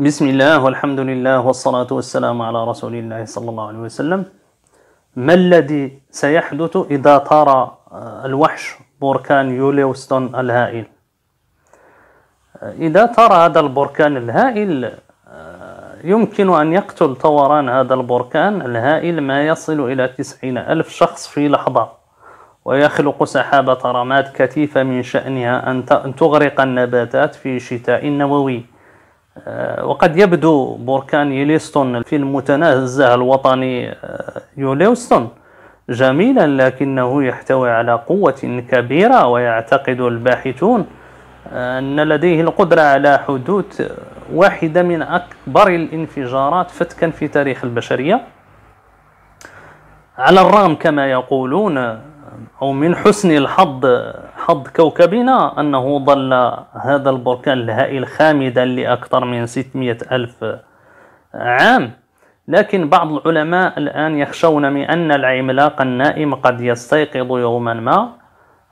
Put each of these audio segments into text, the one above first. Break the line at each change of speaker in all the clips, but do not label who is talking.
بسم الله والحمد لله والصلاة والسلام على رسول الله صلى الله عليه وسلم ما الذي سيحدث إذا طار الوحش بركان يوليوستون الهائل إذا طار هذا البركان الهائل يمكن أن يقتل طوران هذا البركان الهائل ما يصل إلى تسعين ألف شخص في لحظة ويخلق سحابة رماد كثيفة من شأنها أن تغرق النباتات في شتاء نووي آه، وقد يبدو بركان يليستون في المتنزه الوطني آه، يوليستون جميلا لكنه يحتوي على قوة كبيرة ويعتقد الباحثون آه، أن لديه القدرة على حدوث واحدة من أكبر الانفجارات فتكا في تاريخ البشرية على الرغم كما يقولون أو من حسن الحظ حظ كوكبنا أنه ظل هذا البركان الهائل خامدا لأكثر من 600 ألف عام لكن بعض العلماء الآن يخشون من أن العملاق النائم قد يستيقظ يوما ما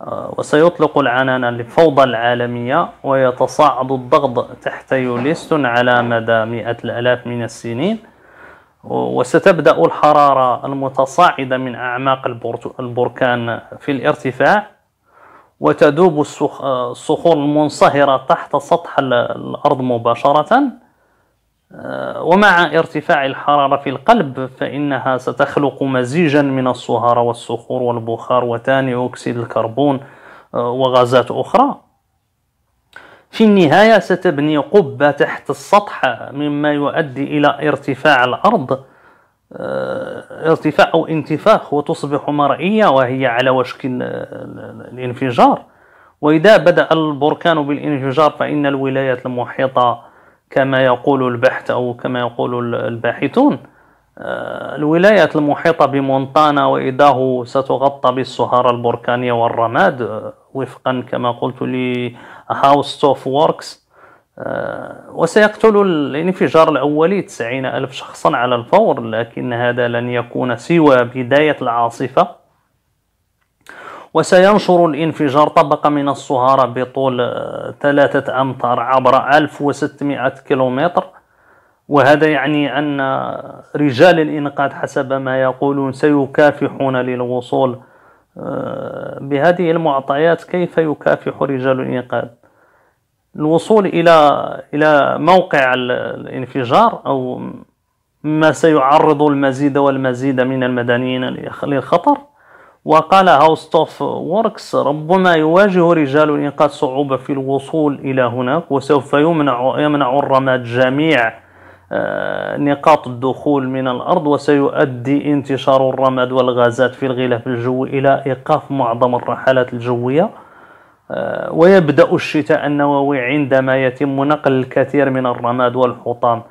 آه، وسيطلق العنان للفوضى العالمية ويتصاعد الضغط تحت يوليستون على مدى مئة الألاف من السنين وستبدأ الحرارة المتصاعدة من أعماق البركان في الارتفاع وتذوب الصخور المنصهرة تحت سطح الأرض مباشرة آه، ومع ارتفاع الحرارة في القلب فإنها ستخلق مزيجا من الصهارة والصخور والبخار وثاني أكسيد الكربون آه، وغازات أخرى في النهاية ستبني قبة تحت السطح مما يؤدي إلى ارتفاع الأرض آه، ارتفاع أو انتفاخ وتصبح مرئية وهي على وشك الانفجار وإذا بدأ البركان بالانفجار فإن الولايات المحيطة كما يقول البحث أو كما يقول الباحثون آه، الولايات المحيطة بمونتانا وإيداهو ستغطى بالصهارة البركانية والرماد آه، وفقا كما قلت لهاوس توف ووركس وسيقتل الانفجار الأولي 90 ألف شخصا على الفور لكن هذا لن يكون سوى بداية العاصفة وسينشر الانفجار طبقة من الصهارة بطول آه، ثلاثة أمتار عبر 1600 كيلومتر وهذا يعني أن رجال الإنقاذ حسب ما يقولون سيكافحون للوصول آه، بهذه المعطيات كيف يكافح رجال الإنقاذ الوصول إلى إلى موقع الانفجار أو ما سيعرض المزيد والمزيد من المدنيين للخطر وقال هاوستوف وركس ربما يواجه رجال الإنقاذ صعوبة في الوصول إلى هناك وسوف يمنع يمنع الرماد جميع آه، نقاط الدخول من الأرض وسيؤدي انتشار الرماد والغازات في الغلاف الجوي إلى إيقاف معظم الرحلات الجوية آه، ويبدأ الشتاء النووي عندما يتم نقل الكثير من الرماد والحطام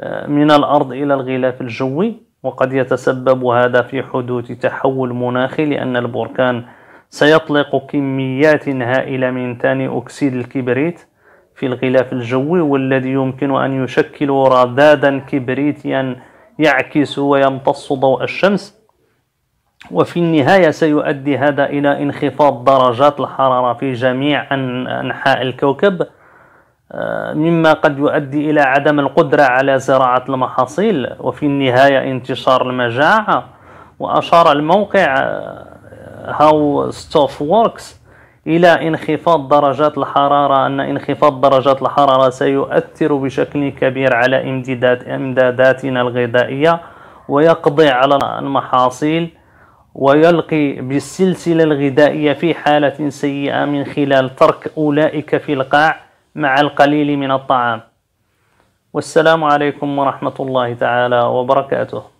آه، من الأرض إلى الغلاف الجوي وقد يتسبب هذا في حدوث تحول مناخي لأن البركان سيطلق كميات هائلة من ثاني أكسيد الكبريت في الغلاف الجوي والذي يمكن أن يشكل رذاذا كبريتيا يعكس ويمتص ضوء الشمس وفي النهاية سيؤدي هذا إلى انخفاض درجات الحرارة في جميع أنحاء الكوكب آه، مما قد يؤدي إلى عدم القدرة على زراعة المحاصيل وفي النهاية انتشار المجاعة وأشار الموقع هاو آه، ستوف Works إلى انخفاض درجات الحرارة أن انخفاض درجات الحرارة سيؤثر بشكل كبير على امدادات امداداتنا الغذائية ويقضي على المحاصيل ويلقي بالسلسلة الغذائية في حالة سيئة من خلال ترك أولئك في القاع مع القليل من الطعام والسلام عليكم ورحمة الله تعالى وبركاته